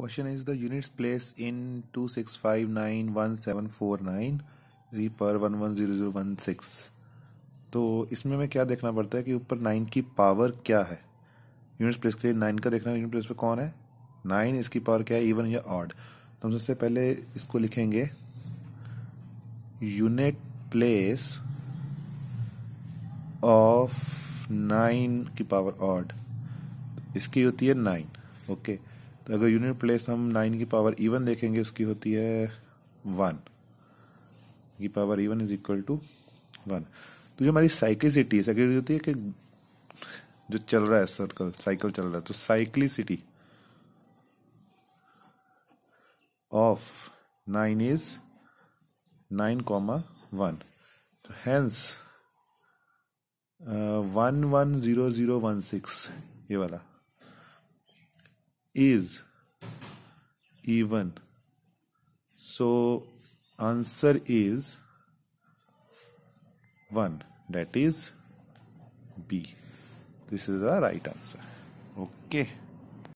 Question is the units place in two six five nine one seven four nine जी पर one one one zero zero six तो इसमें हमें क्या देखना पड़ता है कि ऊपर नाइन की पावर क्या है यूनिट्स प्लेस के लिए नाइन का देखना यूनिट प्लेस पे कौन है नाइन इसकी पावर क्या है इवन या ऑड तो हम सबसे पहले इसको लिखेंगे यूनिट प्लेस ऑफ नाइन की पावर ऑड इसकी होती है नाइन ओके okay. तो अगर यूनिट प्लेस हम नाइन की पावर इवन देखेंगे उसकी होती है वन की power even is equal to one तो जो हमारी साइक्लिसिटी है होती है कि जो चल रहा है सर्कल साइकिल चल रहा है तो cyclicity of nine is nine comma one तो hence one one zero zero one six ये वाला is even so answer is 1 that is b this is the right answer okay